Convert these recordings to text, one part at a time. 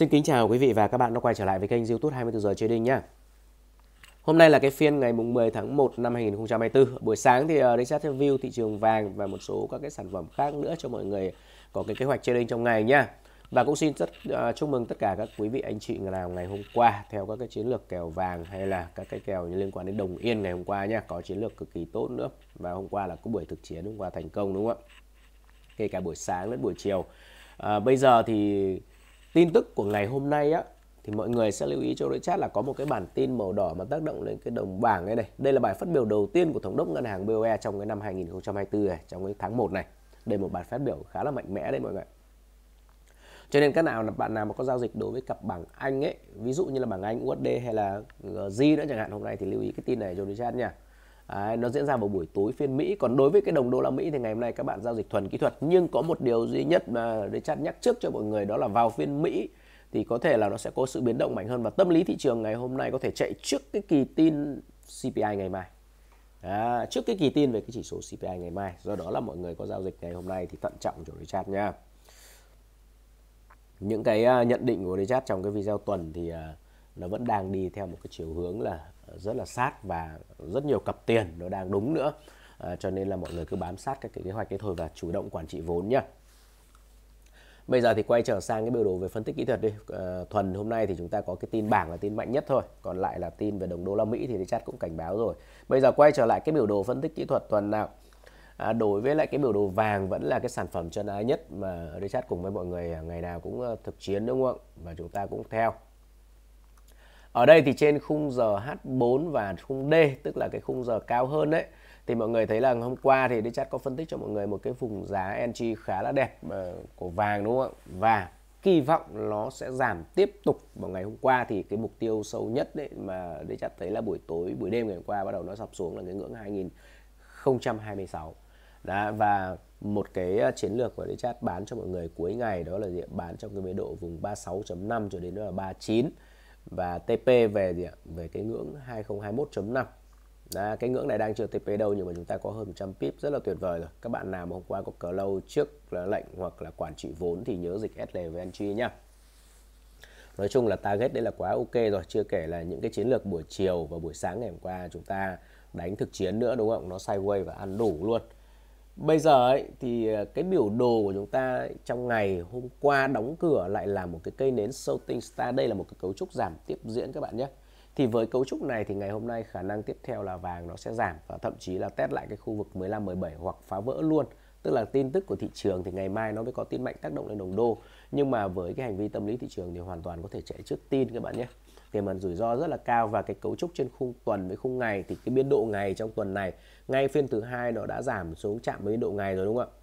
Xin kính chào quý vị và các bạn đã quay trở lại với kênh YouTube 24 giờ Trading nhé. Hôm nay là cái phiên ngày mùng 10 tháng 1 năm 2024. Buổi sáng thì uh, ờ, Richard review thị trường vàng và một số các cái sản phẩm khác nữa cho mọi người có cái kế hoạch trading trong ngày nhé. Và cũng xin rất uh, chúc mừng tất cả các quý vị anh chị người nào ngày hôm qua theo các cái chiến lược kèo vàng hay là các cái kèo liên quan đến đồng yên ngày hôm qua nhé, có chiến lược cực kỳ tốt nữa. Và hôm qua là có buổi thực chiến hôm qua thành công đúng không ạ? Kể cả buổi sáng lẫn buổi chiều. À, bây giờ thì tin tức của ngày hôm nay á thì mọi người sẽ lưu ý cho Richard là có một cái bản tin màu đỏ mà tác động lên cái đồng bảng đây này. Đây là bài phát biểu đầu tiên của thống đốc ngân hàng BOE trong cái năm 2024 này, trong cái tháng 1 này. Đây một bản phát biểu khá là mạnh mẽ đấy mọi người. Cho nên các nào là bạn nào mà có giao dịch đối với cặp bảng Anh ấy, ví dụ như là bảng Anh USD hay là G nữa chẳng hạn hôm nay thì lưu ý cái tin này cho Richard nha. Đấy, nó diễn ra vào buổi tối phiên Mỹ còn đối với cái đồng đô la Mỹ thì ngày hôm nay các bạn giao dịch thuần kỹ thuật nhưng có một điều duy nhất mà Richard nhắc trước cho mọi người đó là vào phiên Mỹ thì có thể là nó sẽ có sự biến động mạnh hơn và tâm lý thị trường ngày hôm nay có thể chạy trước cái kỳ tin CPI ngày mai à, trước cái kỳ tin về cái chỉ số CPI ngày mai do đó là mọi người có giao dịch ngày hôm nay thì thận trọng cho Richard nha những cái à, nhận định của Richard trong cái video tuần thì à, nó vẫn đang đi theo một cái chiều hướng là rất là sát và rất nhiều cặp tiền nó đang đúng nữa à, cho nên là mọi người cứ bám sát các cái kế hoạch đấy thôi và chủ động quản trị vốn nhá. Bây giờ thì quay trở sang cái biểu đồ về phân tích kỹ thuật đi. À, thuần hôm nay thì chúng ta có cái tin bảng là tin mạnh nhất thôi, còn lại là tin về đồng đô la Mỹ thì chat cũng cảnh báo rồi. Bây giờ quay trở lại cái biểu đồ phân tích kỹ thuật tuần nào. À, đối với lại cái biểu đồ vàng vẫn là cái sản phẩm chân ái nhất mà chat cùng với mọi người ngày nào cũng ờ, thực chiến đúng không ạ? Và chúng ta cũng theo ở đây thì trên khung giờ H4 và khung D tức là cái khung giờ cao hơn đấy thì mọi người thấy là hôm qua thì Richard có phân tích cho mọi người một cái vùng giá entry khá là đẹp ờ, của vàng đúng không ạ? Và kỳ vọng nó sẽ giảm tiếp tục vào ngày hôm qua thì cái mục tiêu sâu nhất đấy mà chắc thấy là buổi tối buổi đêm ngày hôm qua bắt đầu nó sập xuống là cái ngưỡng 2026. Đó, và một cái ờ, chiến lược của Richard bán cho mọi người cuối ngày đó là gì? bán trong cái biên độ vùng 36.5 cho đến là 39 và TP về gì ạ? Về cái ngưỡng 2021.5. Đó, cái ngưỡng này đang chưa TP đâu nhưng mà chúng ta có hơn 100 pip rất là tuyệt vời rồi. Các bạn nào mà hôm qua có cờ lâu trước là lệnh hoặc là quản trị vốn thì nhớ dịch SL với anh nhá. Nói chung là target đây là quá ok rồi, chưa kể là những cái chiến lược buổi chiều và buổi sáng ngày hôm qua chúng ta đánh thực chiến nữa đúng không? Nó sideways và ăn đủ luôn bây giờ ấy, thì ờ, cái biểu đồ của chúng ta trong ngày hôm qua đóng cửa lại là một cái cây nến shooting star đây là một cái cấu trúc giảm tiếp diễn các bạn nhé thì với cấu trúc này thì ngày hôm nay khả năng tiếp theo là vàng nó sẽ giảm và thậm chí là test lại cái khu vực 15 17 hoặc phá vỡ luôn tức là tin tức của thị trường thì ngày mai nó mới có tin mạnh tác động lên đồng đô nhưng mà với cái hành vi tâm lý thị trường thì hoàn toàn có thể chạy trước tin các bạn nhé tiềm ẩn rủi ro rất là cao và cái cấu trúc trên khung tuần với khung ngày thì cái biên độ ngày trong tuần này ngay phiên thứ hai nó đã giảm xuống chạm với biên độ ngày rồi đúng không ạ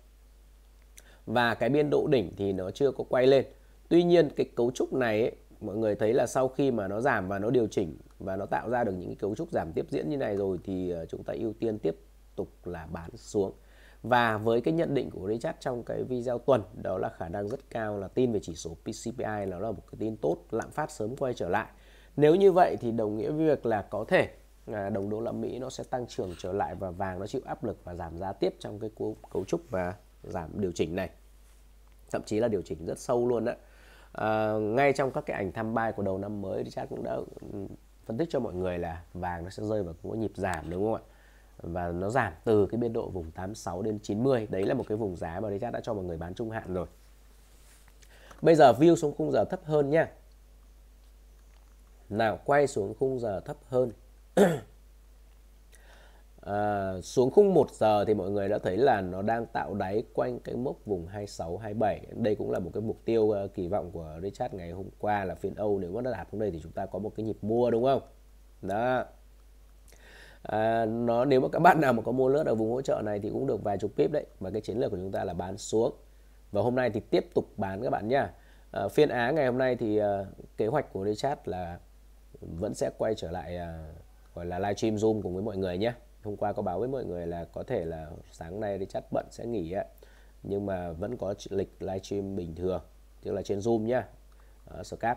và cái biên độ đỉnh thì nó chưa có quay lên tuy nhiên cái cấu trúc này ấy, mọi người thấy là sau khi mà nó giảm và nó điều chỉnh và nó tạo ra được những cái cấu trúc giảm tiếp diễn như này rồi thì ờ, chúng ta ưu tiên tiếp tục là bán xuống và với cái nhận định của Richard trong cái video tuần đó là khả năng rất cao là tin về chỉ số PCPI nó là một cái tin tốt lạm phát sớm quay trở lại nếu như vậy thì đồng nghĩa với việc là có thể à, đồng đô la Mỹ nó sẽ tăng trưởng trở lại và vàng nó chịu áp lực và giảm giá tiếp trong cái cấu, cấu trúc và giảm điều chỉnh này. Thậm chí là điều chỉnh rất sâu luôn á. À, ngay trong các cái ảnh tham bai của đầu năm mới thì chat cũng đã ừ, phân tích cho mọi người là vàng nó sẽ rơi vào cái nhịp giảm đúng không ạ? Và nó giảm từ cái biên độ vùng 86 đến 90. Đấy là một cái vùng giá mà đấy Richard đã cho mọi người bán trung hạn rồi. Bây giờ view xuống khung giờ thấp hơn nha nào quay xuống khung giờ thấp hơn à, xuống khung 1 giờ thì mọi người đã thấy là nó đang tạo đáy quanh cái mốc vùng 26 27 đây cũng là một cái mục tiêu uh, kỳ vọng của Richard ngày hôm qua là phiên Âu nếu mà nó đạt xuống đây thì chúng ta có một cái nhịp mua đúng không đó À, nó nếu mà các bạn nào mà có mua lướt ở vùng hỗ trợ này thì cũng được vài chục pip đấy và cái chiến lược của chúng ta là bán xuống và hôm nay thì tiếp tục bán các bạn nhá à, phiên Á ngày hôm nay thì uh, kế hoạch của Richard là vẫn sẽ quay trở lại à, gọi là live stream zoom cùng với mọi người nhé hôm qua có báo với mọi người là có thể là sáng nay thì chắc bận sẽ nghỉ ấy. nhưng mà vẫn có lịch live stream bình thường tức là trên zoom nhá à, Skype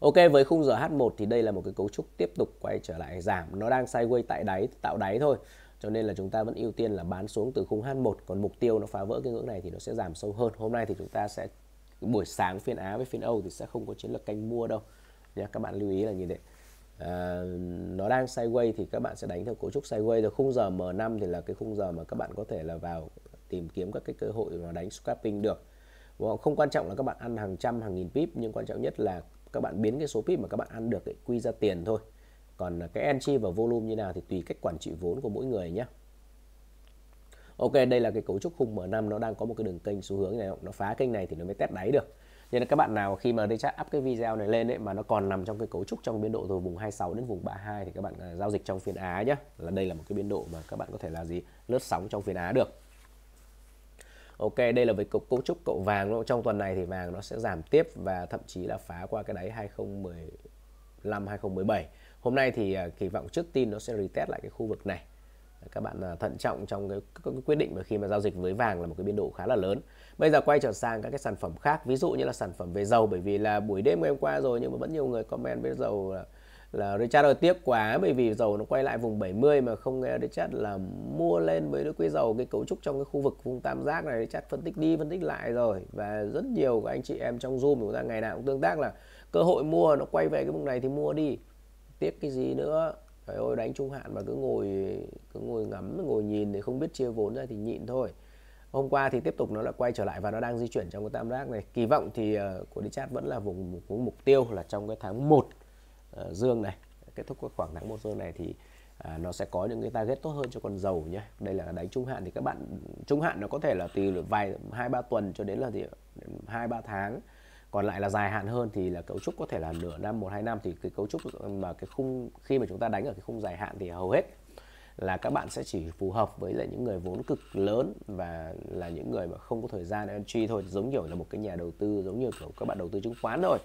Ok với khung giờ H1 thì đây là một cái cấu trúc tiếp tục quay trở lại giảm nó đang sideways tại đáy tạo đáy thôi cho nên là chúng ta vẫn ưu tiên là bán xuống từ khung H1 còn mục tiêu nó phá vỡ cái ngưỡng này thì nó sẽ giảm sâu hơn hôm nay thì chúng ta sẽ buổi sáng phiên Á với phiên Âu thì sẽ không có chiến lược canh mua đâu nha các bạn lưu ý là như thế à, nó đang sideways thì các bạn sẽ đánh theo cấu trúc sideways rồi khung giờ M5 thì là cái khung giờ mà các bạn có thể là vào tìm kiếm các cái cơ hội mà đánh scalping được không quan trọng là các bạn ăn hàng trăm hàng nghìn pip nhưng quan trọng nhất là các bạn biến cái số pip mà các bạn ăn được ấy, quy ra tiền thôi còn cái entry và volume như nào thì tùy cách quản trị vốn của mỗi người nhé Ok đây là cái cấu trúc khung M5 nó đang có một cái đường kênh xu hướng này nó phá kênh này thì nó mới test đáy được nên là các bạn nào khi mà chắc up cái video này lên ấy, mà nó còn nằm trong cái cấu trúc trong biên độ từ vùng 26 đến vùng 32 thì các bạn à, giao dịch trong phiên Á nhé là đây là một cái biên độ mà các bạn có thể là gì lướt sóng trong phiên Á được Ok, đây là về cục cấu trúc cậu vàng đúng không? Trong tuần này thì vàng nó sẽ giảm tiếp và thậm chí là phá qua cái đáy 2015 2017. Hôm nay thì à, kỳ vọng trước tin nó sẽ retest lại cái khu vực này các bạn à, thận trọng trong cái, quyết định mà khi mà giao dịch với vàng là một cái biên độ khá là lớn. Bây giờ quay trở sang các cái sản phẩm khác, ví dụ như là sản phẩm về dầu bởi vì là buổi đêm ngày hôm qua rồi nhưng mà vẫn nhiều người comment với dầu là, là Richard ơi tiếc quá bởi vì dầu nó quay lại vùng 70 mà không nghe Richard là mua lên với cái dầu cái cấu trúc trong cái khu vực vùng tam giác này Richard phân tích đi phân tích lại rồi và rất nhiều các anh chị em trong Zoom chúng ta ngày nào cũng tương tác là cơ hội mua nó quay về cái vùng này thì mua đi tiếc cái gì nữa trời ơi đánh trung hạn mà cứ ngồi cứ ngồi ngắm ngồi nhìn thì không biết chia vốn ra thì nhịn thôi hôm qua thì tiếp tục nó lại quay trở lại và nó đang di chuyển trong cái tam giác này kỳ vọng thì uh, của đi chat vẫn là vùng, vùng mục tiêu là trong cái tháng 1 uh, ờ, dương này kết thúc cái khoảng tháng một dương này thì à, nó sẽ có những cái target tốt hơn cho con dầu nhé đây là đánh trung hạn thì các bạn trung hạn nó có thể là từ vài hai ba tuần cho đến là gì hai ba tháng còn lại là dài hạn hơn thì là cấu trúc có thể là nửa năm một hai năm thì cái cấu trúc mà cái khung khi mà chúng ta đánh ở cái khung dài hạn thì hầu hết là các bạn sẽ chỉ phù hợp với lại những người vốn cực lớn và là những người mà không có thời gian để entry thôi giống như là một cái nhà đầu tư giống như kiểu các bạn đầu tư chứng khoán thôi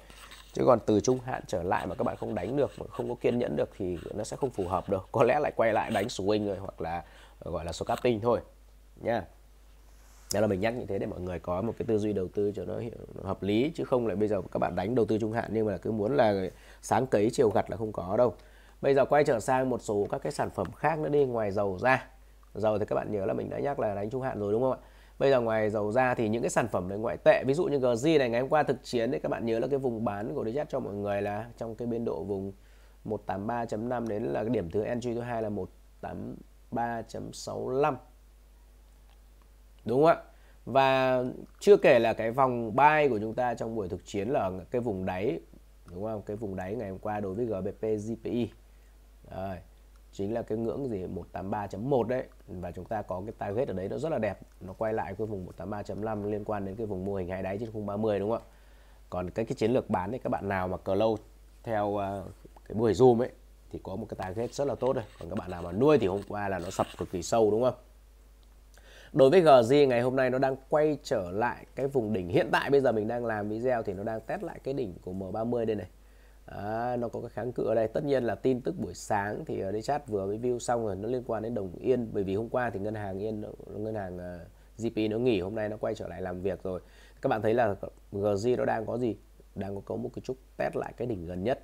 chứ còn từ trung hạn trở lại mà các bạn không đánh được không có kiên nhẫn được thì nó sẽ không phù hợp đâu có lẽ lại quay lại đánh swing rồi hoặc là gọi là số capting thôi nha yeah đó là mình nhắc như thế để mọi người có một cái tư duy đầu tư cho nó hợp lý chứ không lại bây giờ các bạn đánh đầu tư trung hạn nhưng mà cứ muốn là sáng cấy chiều gặt là không có đâu bây giờ quay trở sang một số các cái sản phẩm khác nữa đi ngoài dầu ra dầu thì các bạn nhớ là mình đã nhắc là đánh trung hạn rồi đúng không ạ bây giờ ngoài dầu ra thì những cái sản phẩm này ngoại tệ ví dụ như GZ này ngày hôm qua thực chiến đấy các bạn nhớ là cái vùng bán của DZ cho mọi người là trong cái biên độ vùng 183.5 đến là cái điểm thứ entry thứ hai là 183.65 đúng không ạ và chưa kể là cái vòng bay của chúng ta trong buổi thực chiến là cái vùng đáy đúng không cái vùng đáy ngày hôm qua đối với GBP GPI Rồi. chính là cái ngưỡng gì 183.1 đấy và chúng ta có cái target ở đấy nó rất là đẹp nó quay lại cái vùng 183.5 liên quan đến cái vùng mô hình hai đáy trên khung 30 đúng không ạ còn cái cái chiến lược bán thì các bạn nào mà cờ lâu theo uh, cái buổi zoom ấy thì có một cái target rất là tốt đây còn các bạn nào mà nuôi thì hôm qua là nó sập cực kỳ sâu đúng không đối với GZ ngày hôm nay nó đang quay trở lại cái vùng đỉnh hiện tại bây giờ mình đang làm video thì nó đang test lại cái đỉnh của M30 đây này à, nó có cái kháng cự ở đây tất nhiên là tin tức buổi sáng thì ở đây chat vừa mới view xong rồi nó liên quan đến đồng yên bởi vì hôm qua thì ngân hàng yên ngân hàng ờ, GP nó nghỉ hôm nay nó quay trở lại làm việc rồi các bạn thấy là GZ nó đang có gì đang có một cái trúc test lại cái đỉnh gần nhất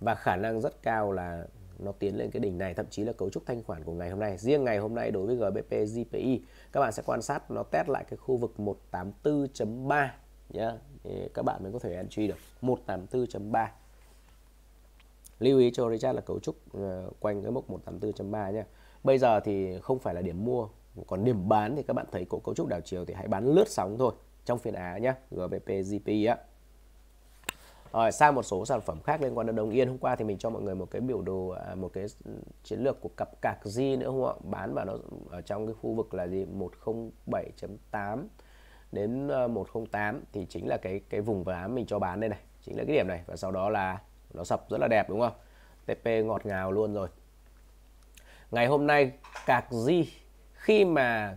và khả năng rất cao là nó tiến lên cái đỉnh này thậm chí là cấu trúc thanh khoản của ngày hôm nay riêng ngày hôm nay đối với GBP JPY các bạn sẽ quan sát nó test lại cái khu vực 184.3 nhé yeah. các bạn mới có thể entry được 184.3 lưu ý cho Richard là cấu trúc ờ, quanh cái mốc 184.3 nhé bây giờ thì không phải là điểm mua còn điểm bán thì các bạn thấy cổ cấu trúc đảo chiều thì hãy bán lướt sóng thôi trong phiên Á nhé GBP JPY á rồi sang một số sản phẩm khác liên quan đến đồng yên hôm qua thì mình cho mọi người một cái biểu đồ à, một cái chiến lược của cặp cạc di nữa không ạ bán vào nó ở trong cái khu vực là gì 107.8 đến 108 ờ, thì chính là cái cái vùng bán mình cho bán đây này chính là cái điểm này và sau đó là nó sập rất là đẹp đúng không TP ngọt ngào luôn rồi ngày hôm nay cạc di khi mà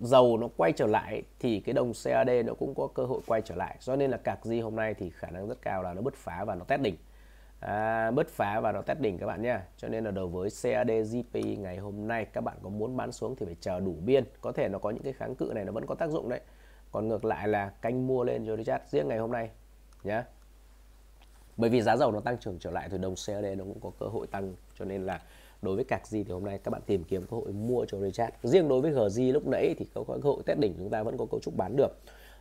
dầu nó quay trở lại thì cái đồng CAD nó cũng có cơ hội quay trở lại do nên là cạc di hôm nay thì khả năng rất cao là nó bứt phá và nó test đỉnh à, bứt phá và nó test đỉnh các bạn nhé cho nên là đối với CAD GPI ngày hôm nay các bạn có muốn bán xuống thì phải chờ đủ biên có thể nó có những cái kháng cự này nó vẫn có tác dụng đấy còn ngược lại là canh mua lên rồi chat riêng ngày hôm nay nhé bởi vì giá dầu nó tăng trưởng trở lại thì đồng CAD nó cũng có cơ hội tăng cho nên là đối với cạc gì thì hôm nay các bạn tìm kiếm cơ hội mua cho Richard riêng đối với GZ lúc nãy thì có cơ hội test đỉnh chúng ta vẫn có cấu trúc bán được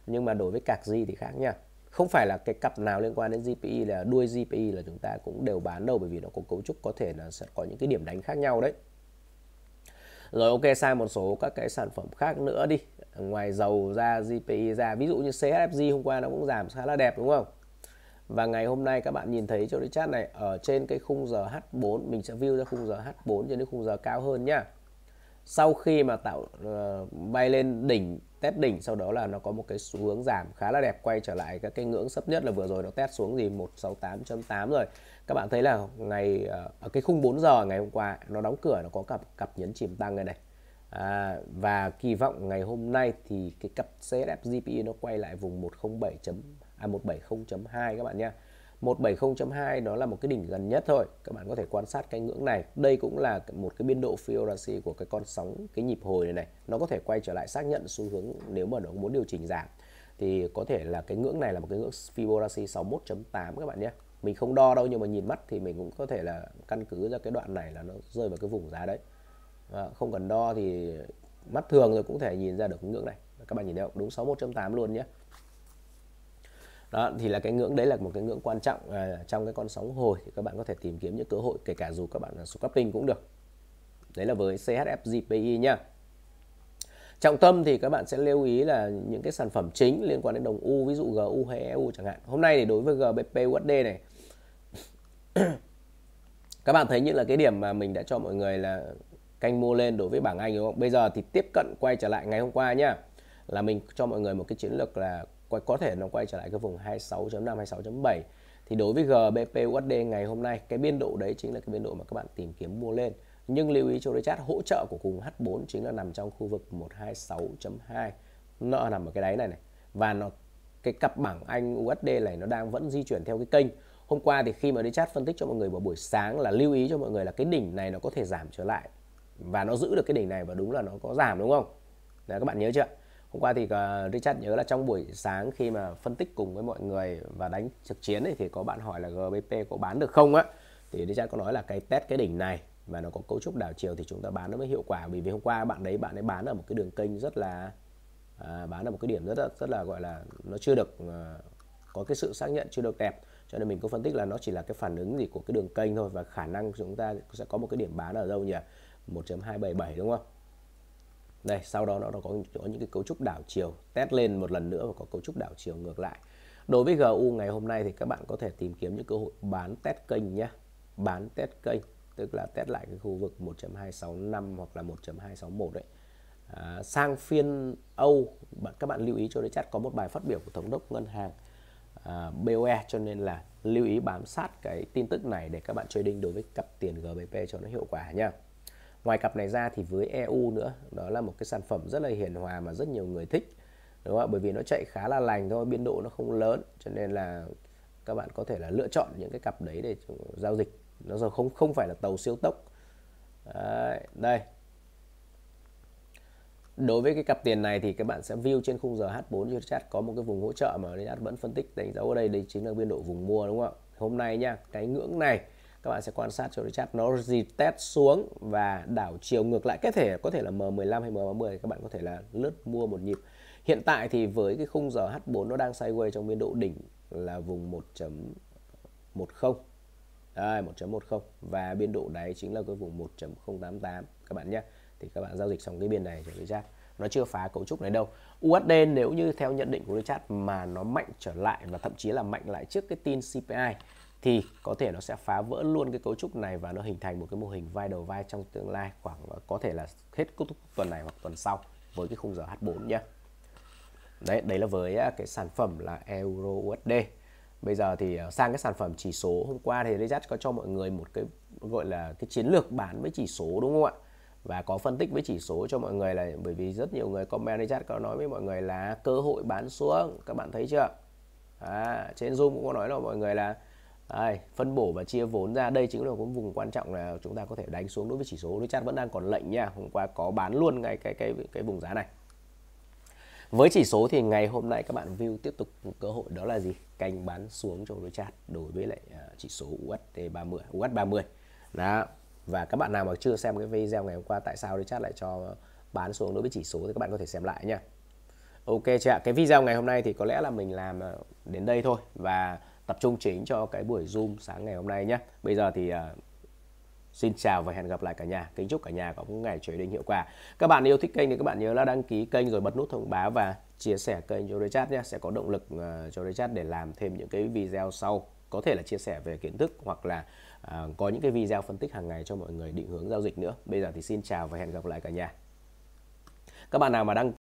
nhưng mà đối với cạc gì thì khác nha không phải là cái cặp nào liên quan đến GPI là đuôi GPI là chúng ta cũng đều bán đâu bởi vì nó có cấu trúc có thể là sẽ có những cái điểm đánh khác nhau đấy rồi ok sang một số các cái sản phẩm khác nữa đi ngoài dầu ra GPI ra ví dụ như CHFG hôm qua nó cũng giảm khá là đẹp đúng không và ngày hôm nay các bạn nhìn thấy cho chat này ở trên cái khung giờ H4 mình sẽ view ra khung giờ H4 cho đến khung giờ cao hơn nhá sau khi mà tạo uh, bay lên đỉnh test đỉnh sau đó là nó có một cái xu hướng giảm khá là đẹp quay trở lại các cái ngưỡng thấp nhất là vừa rồi nó test xuống gì 168.8 rồi các bạn thấy là ngày ờ, ở cái khung 4 giờ ngày hôm qua nó đóng cửa nó có cặp cặp nhấn chìm tăng này này à, và kỳ vọng ngày hôm nay thì cái cặp CSF GPI nó quay lại vùng 107.2 à 170.2 các bạn nhé 170.2 đó là một cái đỉnh gần nhất thôi các bạn có thể quan sát cái ngưỡng này đây cũng là một cái biên độ Fibonacci của cái con sóng cái nhịp hồi này này nó có thể quay trở lại xác nhận xu hướng nếu mà nó muốn điều chỉnh giảm thì có thể là cái ngưỡng này là một cái ngưỡng Fibonacci 61.8 các bạn nhé mình không đo đâu nhưng mà nhìn mắt thì mình cũng có thể là căn cứ ra cái đoạn này là nó rơi vào cái vùng giá đấy à, không cần đo thì mắt thường rồi cũng thể nhìn ra được ngưỡng này các bạn nhìn thấy không đúng 61.8 luôn nhé đó thì là cái ngưỡng đấy là một cái ngưỡng quan trọng à, trong cái con sóng hồi thì các bạn có thể tìm kiếm những cơ hội kể cả dù các bạn là scalping cũng được đấy là với CHF GPI nha trọng tâm thì các bạn sẽ lưu ý là những cái sản phẩm chính liên quan đến đồng U ví dụ GU hay EU chẳng hạn hôm nay thì đối với GBP USD này các bạn thấy như là cái điểm mà mình đã cho mọi người là canh mua lên đối với bảng Anh đúng không? Bây giờ thì tiếp cận quay trở lại ngày hôm qua nhá. Là mình cho mọi người một cái chiến lược là có thể nó quay trở lại cái vùng 26.5 26.7 thì đối với GBP USD ngày hôm nay cái biên độ đấy chính là cái biên độ mà các bạn tìm kiếm mua lên nhưng lưu ý cho chat hỗ trợ của cùng H4 chính là nằm trong khu vực 126.2 nó nằm ở cái đáy này này và nó cái cặp bảng Anh USD này nó đang vẫn di chuyển theo cái kênh hôm qua thì khi mà đi chat phân tích cho mọi người vào buổi sáng là lưu ý cho mọi người là cái đỉnh này nó có thể giảm trở lại và nó giữ được cái đỉnh này và đúng là nó có giảm đúng không? Đấy, các bạn nhớ chưa? hôm qua thì ờ, Richard nhớ là trong buổi sáng khi mà phân tích cùng với mọi người và đánh trực chiến ấy, thì có bạn hỏi là GBP có bán được không á thì Richard có nói là cái test cái đỉnh này và nó có cấu trúc đảo chiều thì chúng ta bán nó mới hiệu quả bởi vì hôm qua bạn đấy bạn ấy bán ở một cái đường kênh rất là à, bán ở một cái điểm rất là, rất là gọi là nó chưa được à, có cái sự xác nhận chưa được đẹp cho nên mình có phân tích là nó chỉ là cái phản ứng gì của cái đường kênh thôi và khả năng chúng ta sẽ có một cái điểm bán ở đâu nhỉ 1.277 đúng không đây sau đó nó có, có những cái cấu trúc đảo chiều test lên một lần nữa và có cấu trúc đảo chiều ngược lại đối với GU ngày hôm nay thì các bạn có thể tìm kiếm những cơ hội bán test kênh nhé bán test kênh tức là test lại cái khu vực 1.265 hoặc là 1.261 đấy à, sang phiên Âu các bạn lưu ý cho đấy chắc có một bài phát biểu của thống đốc ngân hàng à, BOE cho nên là lưu ý bám sát cái tin tức này để các bạn trading đối với cặp tiền GBP cho nó hiệu quả nha ngoài cặp này ra thì với EU nữa đó là một cái sản phẩm rất là hiền hòa mà rất nhiều người thích đúng không ạ bởi vì nó chạy khá là lành thôi biên độ nó không lớn cho nên là các bạn có thể là lựa chọn những cái cặp đấy để giao dịch nó giờ không không phải là tàu siêu tốc đấy, đây đối với cái cặp tiền này thì các bạn sẽ view trên khung giờ H4 cho chat có một cái vùng hỗ trợ mà Renat vẫn phân tích đánh dấu ở đây đây chính là biên độ vùng mua đúng không ạ hôm nay nha cái ngưỡng này các bạn sẽ quan sát cho Richard nó retest xuống và đảo chiều ngược lại cái thể có thể là M15 hay M30 các bạn có thể là lướt mua một nhịp hiện tại thì với cái khung giờ H4 nó đang sideways trong biên độ đỉnh là vùng 1.10 đây 1.10 và biên độ đáy chính là cái vùng 1.088 các bạn nhé thì các bạn giao dịch xong cái biên này cho Richard nó chưa phá cấu trúc này đâu USD nếu như theo nhận định của Richard mà nó mạnh trở lại và thậm chí là mạnh lại trước cái tin CPI thì có thể nó sẽ phá vỡ luôn cái cấu trúc này và nó hình thành một cái mô hình vai đầu vai trong tương lai khoảng ờ, có thể là hết kết thúc tuần này hoặc tuần sau với cái khung giờ H4 nhé. Đấy, đấy là với à, cái sản phẩm là euro USD. Bây giờ thì ờ, sang cái sản phẩm chỉ số hôm qua thì Lizard có cho mọi người một cái gọi là cái chiến lược bán với chỉ số đúng không ạ? Và có phân tích với chỉ số cho mọi người là bởi vì rất nhiều người comment Lizard có nói với mọi người là cơ hội bán xuống, các bạn thấy chưa? À, trên Zoom cũng có nói là mọi người là đây, phân bổ và chia vốn ra đây chính là cũng vùng quan trọng là chúng ta có thể đánh xuống đối với chỉ số đối chat vẫn đang còn lệnh nha hôm qua có bán luôn ngay cái cái cái vùng giá này với chỉ số thì ngày hôm nay các bạn view tiếp tục cơ hội đó là gì canh bán xuống cho đối chat đối với lại à, chỉ số USD 30 USD 30 đó và các bạn nào mà chưa xem cái video ngày hôm qua tại sao đối chat lại cho bán xuống đối với chỉ số thì các bạn có thể xem lại nha Ok chị ạ, cái video ngày hôm nay thì có lẽ là mình làm à, đến đây thôi và tập trung chính cho cái buổi Zoom sáng ngày hôm nay nhé. Bây giờ thì uh, Xin chào và hẹn gặp lại cả nhà. Kính chúc cả nhà có một ngày trading hiệu quả. Các bạn yêu thích kênh thì các bạn nhớ là đăng ký kênh rồi bật nút thông báo và chia sẻ kênh cho chat nhé. Sẽ có động lực à, cho chat để làm thêm những cái video sau. Có thể là chia sẻ về kiến thức hoặc là uh, có những cái video phân tích hàng ngày cho mọi người định hướng giao dịch nữa. Bây giờ thì xin chào và hẹn gặp lại cả nhà. Các bạn nào mà đăng